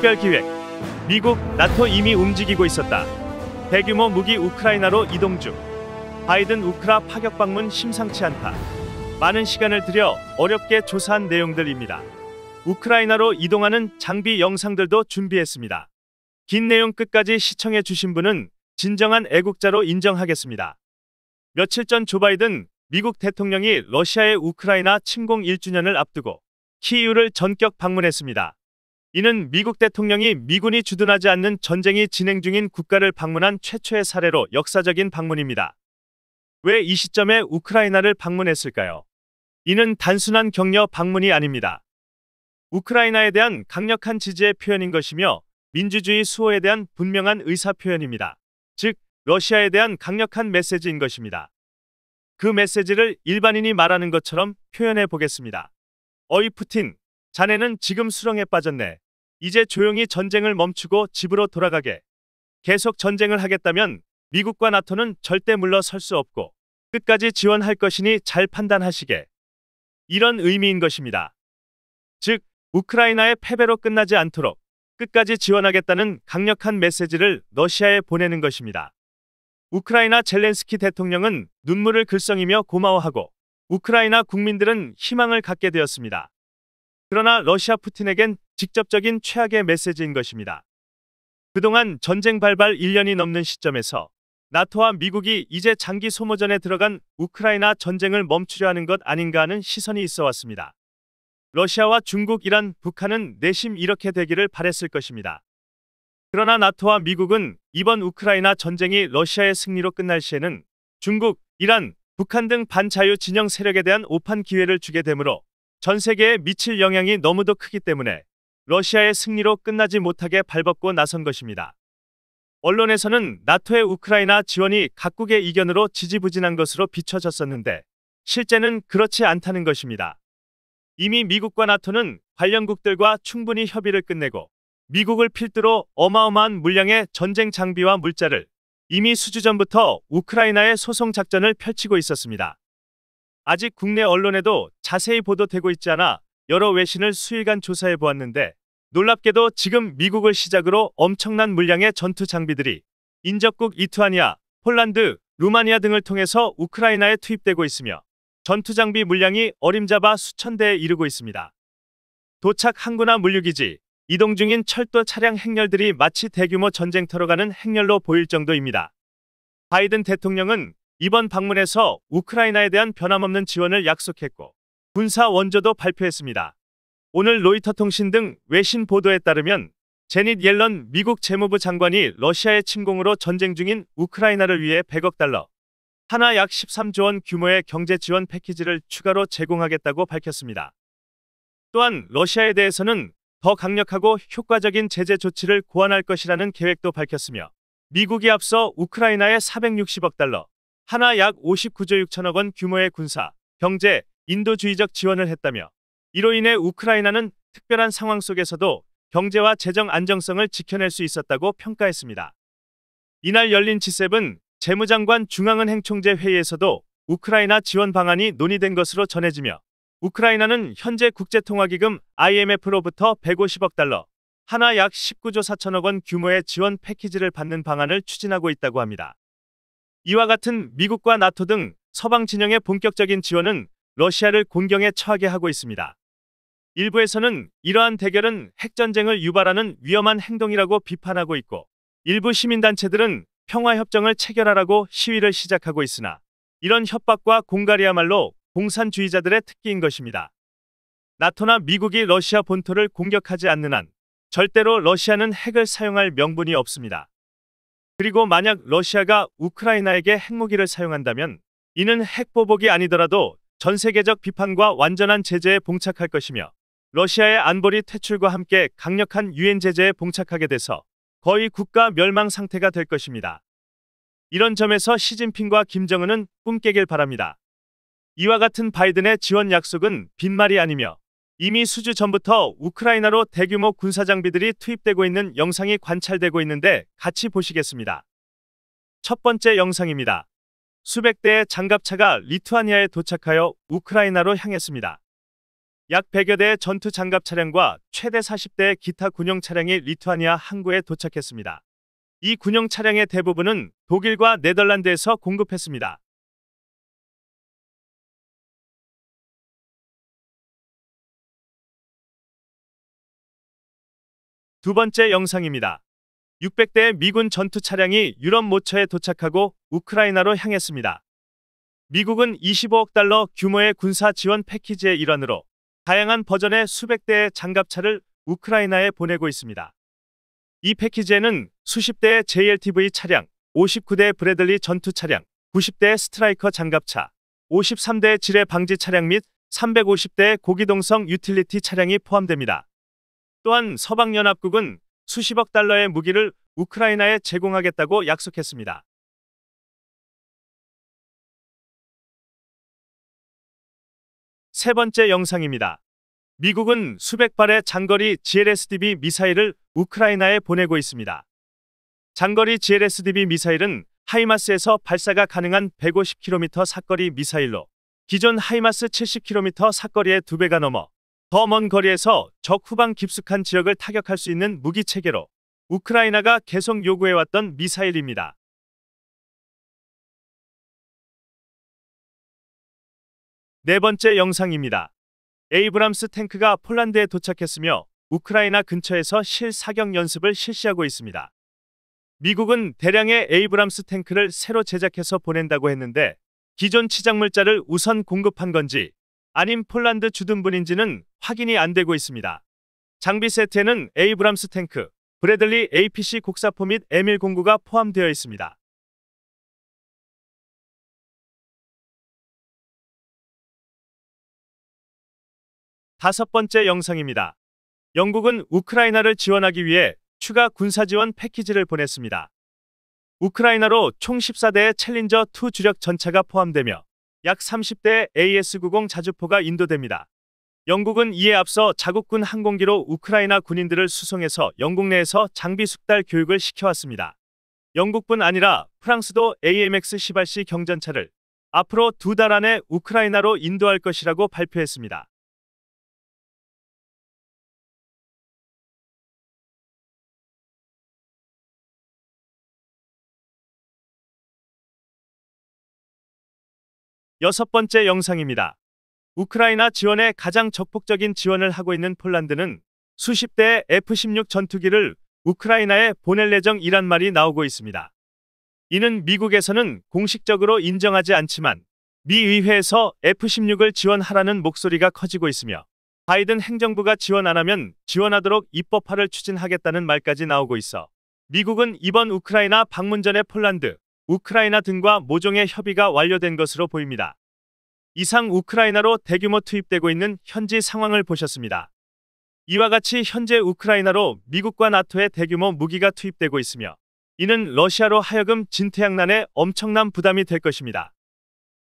특별 기획. 미국, 나토 이미 움직이고 있었다. 대규모 무기 우크라이나로 이동 중. 바이든 우크라 파격 방문 심상치 않다. 많은 시간을 들여 어렵게 조사한 내용들입니다. 우크라이나로 이동하는 장비 영상들도 준비했습니다. 긴 내용 끝까지 시청해 주신 분은 진정한 애국자로 인정하겠습니다. 며칠 전 조 바이든 미국 대통령이 러시아의 우크라이나 침공 1주년을 앞두고 키이우를 전격 방문했습니다. 이는 미국 대통령이 미군이 주둔하지 않는 전쟁이 진행 중인 국가를 방문한 최초의 사례로 역사적인 방문입니다. 왜 이 시점에 우크라이나를 방문했을까요? 이는 단순한 격려 방문이 아닙니다. 우크라이나에 대한 강력한 지지의 표현인 것이며 민주주의 수호에 대한 분명한 의사 표현입니다. 즉, 러시아에 대한 강력한 메시지인 것입니다. 그 메시지를 일반인이 말하는 것처럼 표현해 보겠습니다. 어이 푸틴, 자네는 지금 수렁에 빠졌네. 이제 조용히 전쟁을 멈추고 집으로 돌아가게. 계속 전쟁을 하겠다면 미국과 나토는 절대 물러설 수 없고 끝까지 지원할 것이니 잘 판단하시게. 이런 의미인 것입니다. 즉, 우크라이나의 패배로 끝나지 않도록 끝까지 지원하겠다는 강력한 메시지를 러시아에 보내는 것입니다. 우크라이나 젤렌스키 대통령은 눈물을 글썽이며 고마워하고 우크라이나 국민들은 희망을 갖게 되었습니다. 그러나 러시아 푸틴에겐 직접적인 최악의 메시지인 것입니다. 그동안 전쟁 발발 1년이 넘는 시점에서 나토와 미국이 이제 장기 소모전에 들어간 우크라이나 전쟁을 멈추려 하는 것 아닌가 하는 시선이 있어 왔습니다. 러시아와 중국, 이란, 북한은 내심 이렇게 되기를 바랬을 것입니다. 그러나 나토와 미국은 이번 우크라이나 전쟁이 러시아의 승리로 끝날 시에는 중국, 이란, 북한 등 반자유 진영 세력에 대한 오판 기회를 주게 되므로 전 세계에 미칠 영향이 너무도 크기 때문에 러시아의 승리로 끝나지 못하게 발벗고 나선 것입니다. 언론에서는 나토의 우크라이나 지원이 각국의 이견으로 지지부진한 것으로 비춰졌었는데 실제는 그렇지 않다는 것입니다. 이미 미국과 나토는 관련국들과 충분히 협의를 끝내고 미국을 필두로 어마어마한 물량의 전쟁 장비와 물자를 이미 수주 전부터 우크라이나의 소송 작전을 펼치고 있었습니다. 아직 국내 언론에도 자세히 보도되고 있지 않아 여러 외신을 수일간 조사해 보았는데 놀랍게도 지금 미국을 시작으로 엄청난 물량의 전투 장비들이 인접국 이투아니아, 폴란드, 루마니아 등을 통해서 우크라이나에 투입되고 있으며 전투 장비 물량이 어림잡아 수천 대에 이르고 있습니다. 도착 항구나 물류기지, 이동 중인 철도 차량 행렬들이 마치 대규모 전쟁터로 가는 행렬로 보일 정도입니다. 바이든 대통령은 이번 방문에서 우크라이나에 대한 변함없는 지원을 약속했고 군사 원조도 발표했습니다. 오늘 로이터 통신 등 외신 보도에 따르면 제닛 옐런 미국 재무부 장관이 러시아의 침공으로 전쟁 중인 우크라이나를 위해 100억 달러, 하나 약 13조 원 규모의 경제 지원 패키지를 추가로 제공하겠다고 밝혔습니다. 또한 러시아에 대해서는 더 강력하고 효과적인 제재 조치를 고안할 것이라는 계획도 밝혔으며 미국이 앞서 우크라이나에 460억 달러, 하나 약 59조 6천억 원 규모의 군사, 경제, 인도주의적 지원을 했다며 이로 인해 우크라이나는 특별한 상황 속에서도 경제와 재정 안정성을 지켜낼 수 있었다고 평가했습니다. 이날 열린 G7 재무장관 중앙은행 총재 회의에서도 우크라이나 지원 방안이 논의된 것으로 전해지며 우크라이나는 현재 국제통화기금 IMF로부터 150억 달러, 하나 약 19조 4천억 원 규모의 지원 패키지를 받는 방안을 추진하고 있다고 합니다. 이와 같은 미국과 나토 등 서방 진영의 본격적인 지원은 러시아를 공경에 처하게 하고 있습니다. 일부에서는 이러한 대결은 핵전쟁을 유발하는 위험한 행동이라고 비판하고 있고 일부 시민단체들은 평화협정을 체결하라고 시위를 시작하고 있으나 이런 협박과 공갈이야말로 공산주의자들의 특기인 것입니다. 나토나 미국이 러시아 본토를 공격하지 않는 한 절대로 러시아는 핵을 사용할 명분이 없습니다. 그리고 만약 러시아가 우크라이나에게 핵무기를 사용한다면 이는 핵보복이 아니더라도 전 세계적 비판과 완전한 제재에 봉착할 것이며 러시아의 안보리 퇴출과 함께 강력한 유엔 제재에 봉착하게 돼서 거의 국가 멸망 상태가 될 것입니다. 이런 점에서 시진핑과 김정은은 꿈깨길 바랍니다. 이와 같은 바이든의 지원 약속은 빈말이 아니며 이미 수주 전부터 우크라이나로 대규모 군사 장비들이 투입되고 있는 영상이 관찰되고 있는데 같이 보시겠습니다. 첫 번째 영상입니다. 수백 대의 장갑차가 리투아니아에 도착하여 우크라이나로 향했습니다. 약 100여 대의 전투 장갑 차량과 최대 40대의 기타 군용 차량이 리투아니아 항구에 도착했습니다. 이 군용 차량의 대부분은 독일과 네덜란드에서 공급했습니다. 두 번째 영상입니다. 6 0 0대 미군 전투 차량이 유럽 모처에 도착하고 우크라이나로 향했습니다. 미국은 25억 달러 규모의 군사 지원 패키지의 일환으로 다양한 버전의 수백 대의 장갑차를 우크라이나에 보내고 있습니다. 이 패키지에는 수십 대의 JLTV 차량, 59대 브래들리 전투 차량, 90대 스트라이커 장갑차, 53대 지뢰 방지 차량 및 350대 고기동성 유틸리티 차량이 포함됩니다. 또한 서방연합국은 수십억 달러의 무기를 우크라이나에 제공하겠다고 약속했습니다. 세 번째 영상입니다. 미국은 수백 발의 장거리 GLSDB 미사일을 우크라이나에 보내고 있습니다. 장거리 GLSDB 미사일은 하이마스에서 발사가 가능한 150km 사거리 미사일로 기존 하이마스 70km 사거리의 2배가 넘어 더먼 거리에서 적 후방 깊숙한 지역을 타격할 수 있는 무기 체계로 우크라이나가 계속 요구해왔던 미사일입니다. 네 번째 영상입니다. 에이브람스 탱크가 폴란드에 도착했으며 우크라이나 근처에서 실사격 연습을 실시하고 있습니다. 미국은 대량의 에이브람스 탱크를 새로 제작해서 보낸다고 했는데 기존 치장물자를 우선 공급한 건지 아닌 폴란드 주둔분인지는 확인이 안 되고 있습니다. 장비 세트에는 에이브람스 탱크, 브래들리 APC 곡사포 및 M1 공구가 포함되어 있습니다. 다섯 번째 영상입니다. 영국은 우크라이나를 지원하기 위해 추가 군사 지원 패키지를 보냈습니다. 우크라이나로 총 14대의 챌린저 2 주력 전차가 포함되며 약 30대 AS-90 자주포가 인도됩니다. 영국은 이에 앞서 자국군 항공기로 우크라이나 군인들을 수송해서 영국 내에서 장비 숙달 교육을 시켜왔습니다. 영국뿐 아니라 프랑스도 AMX 시발시 경전차를 앞으로 두 달 안에 우크라이나로 인도할 것이라고 발표했습니다. 여섯 번째 영상입니다. 우크라이나 지원에 가장 적폭적인 지원을 하고 있는 폴란드는 수십 대의 F-16 전투기를 우크라이나에 보낼 예정이란 말이 나오고 있습니다. 이는 미국에서는 공식적으로 인정하지 않지만 미 의회에서 F-16을 지원하라는 목소리가 커지고 있으며 바이든 행정부가 지원 안 하면 지원하도록 입법화를 추진하겠다는 말까지 나오고 있어 미국은 이번 우크라이나 방문 전에 폴란드, 우크라이나 등과 모종의 협의가 완료된 것으로 보입니다. 이상 우크라이나로 대규모 투입되고 있는 현지 상황을 보셨습니다. 이와 같이 현재 우크라이나로 미국과 나토의 대규모 무기가 투입되고 있으며 이는 러시아로 하여금 진퇴양난에 엄청난 부담이 될 것입니다.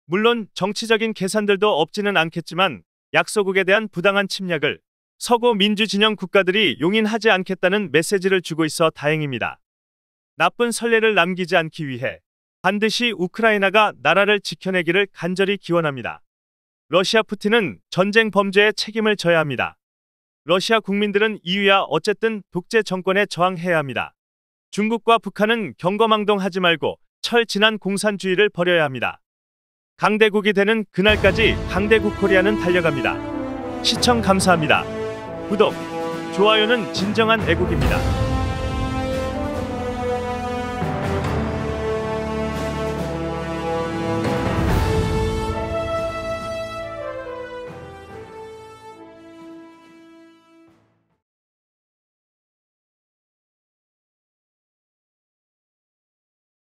물론 정치적인 계산들도 없지는 않겠지만 약소국에 대한 부당한 침략을 서구 민주진영 국가들이 용인하지 않겠다는 메시지를 주고 있어 다행입니다. 나쁜 선례를 남기지 않기 위해 반드시 우크라이나가 나라를 지켜내기를 간절히 기원합니다. 러시아 푸틴은 전쟁 범죄에 책임을 져야 합니다. 러시아 국민들은 이유야 어쨌든 독재 정권에 저항해야 합니다. 중국과 북한은 경거망동하지 말고 철진한 공산주의를 버려야 합니다. 강대국이 되는 그날까지 강대국 코리아는 달려갑니다. 시청 감사합니다. 구독, 좋아요는 진정한 애국입니다.